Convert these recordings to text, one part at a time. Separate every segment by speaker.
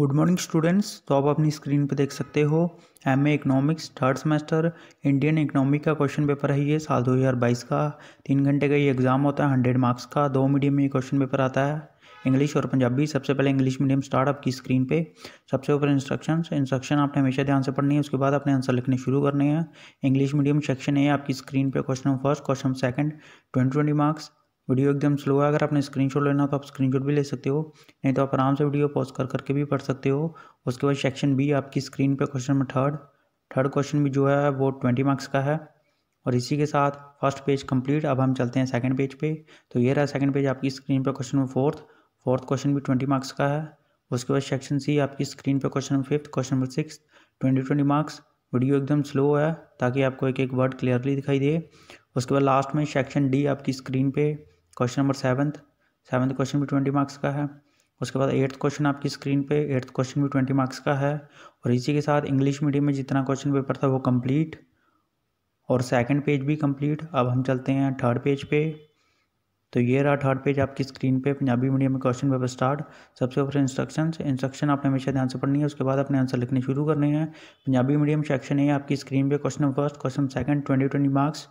Speaker 1: good morning students तो आप अपनी स्क्रीन पर देख सकते हो M A economics third semester Indian economic का क्वेश्चन पेपर है ये साल 2022 का तीन घंटे का ये एग्ज़ाम होता है हंड्रेड मार्क्स का दो मीडियम में ये क्वेश्चन पेपर आता है इंग्लिश और पंजाबी सबसे पहले इंग्लिश मीडियम स्टार्ट आपकी स्क्रीन पे सबसे ऊपर इंस्ट्रक्शन इंस्ट्रक्शन आपने हमेशा ध्यान से पढ़नी है उसके बाद अपने आंसर लिखने शुरू करने हैं इंग्लिश मीडियम सेक्शन है आपकी स्क्रीन पे question first question second twenty twenty marks video एकदम स्लो है अगर आपने स्क्रीनशॉट लेना तो आप स्क्रीनशॉट भी ले सकते हो नहीं तो आप आराम से वीडियो पॉज कर करके भी पढ़ सकते हो उसके बाद सेक्शन बी आपकी स्क्रीन पर question number third third question भी जो है वो ट्वेंटी मार्क्स का है और इसी के साथ फर्स्ट पेज कंप्लीट अब हम चलते हैं सेकंड पेज पे तो ये रहा सेकंड पेज आपकी स्क्रीन पर question number fourth fourth question भी ट्वेंटी मार्क्स का है उसके बाद सेक्शन सी आपकी स्क्रीन पर question number fifth question number six twenty twenty marks video एकदम स्लो है ताकि आपको एक एक वर्ड क्लियरली दिखाई दे उसके बाद लास्ट में सेक्शन डी आपकी स्क्रीन पे question number seventh seventh question भी ट्वेंटी मार्क्स का है उसके बाद एट्थ क्वेश्चन आपकी स्क्रीन पे एट्थ क्वेश्चन भी ट्वेंटी मार्क्स का है और इसी के साथ इंग्लिश मीडियम में जितना क्वेश्चन पेपर था वो कंप्लीट और सेकंड पेज भी कंप्लीट अब हम चलते हैं थर्ड पेज पे तो ये रहा थर्ड पेज आपकी स्क्रीन पे पंजाबी मीडियम में क्वेश्चन पेपर स्टार्ट सबसे ऊपर इंस्ट्रक्शन इंस्ट्रक्शन आपने हमेशा ध्यान से पढ़नी है उसके बाद अपने आंसर लिखने शुरू करने हैं पंजाबी मीडियम सेक्शन है आपकी स्क्रीन पे question first question second twenty twenty marks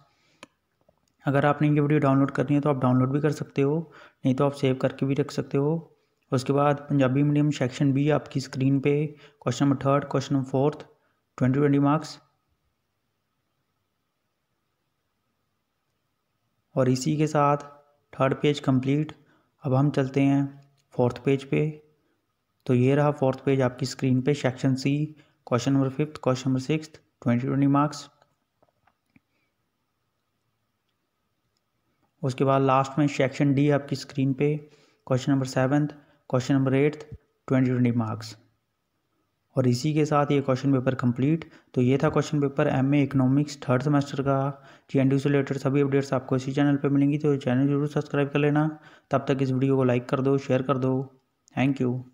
Speaker 1: अगर आपने ये वीडियो डाउनलोड करनी है तो आप डाउनलोड भी कर सकते हो नहीं तो आप सेव करके भी रख सकते हो उसके बाद पंजाबी मीडियम सेक्शन बी आपकी स्क्रीन पे question number third question number fourth twenty twenty marks और इसी के साथ थर्ड पेज कंप्लीट अब हम चलते हैं फोर्थ पेज पे तो ये रहा फोर्थ पेज आपकी स्क्रीन पे section C question number fifth question number six twenty twenty marks उसके बाद लास्ट में सेक्शन डी आपकी स्क्रीन पे question number seventh question number eighth twenty twenty marks और इसी के साथ ये क्वेश्चन पेपर कंप्लीट तो ये था question paper M A economics third semester का जी एन से रिलेटेड सभी अपडेट्स आपको इसी चैनल पर मिलेंगी तो चैनल जरूर सब्सक्राइब कर लेना तब तक इस वीडियो को लाइक कर दो शेयर कर दो थैंक यू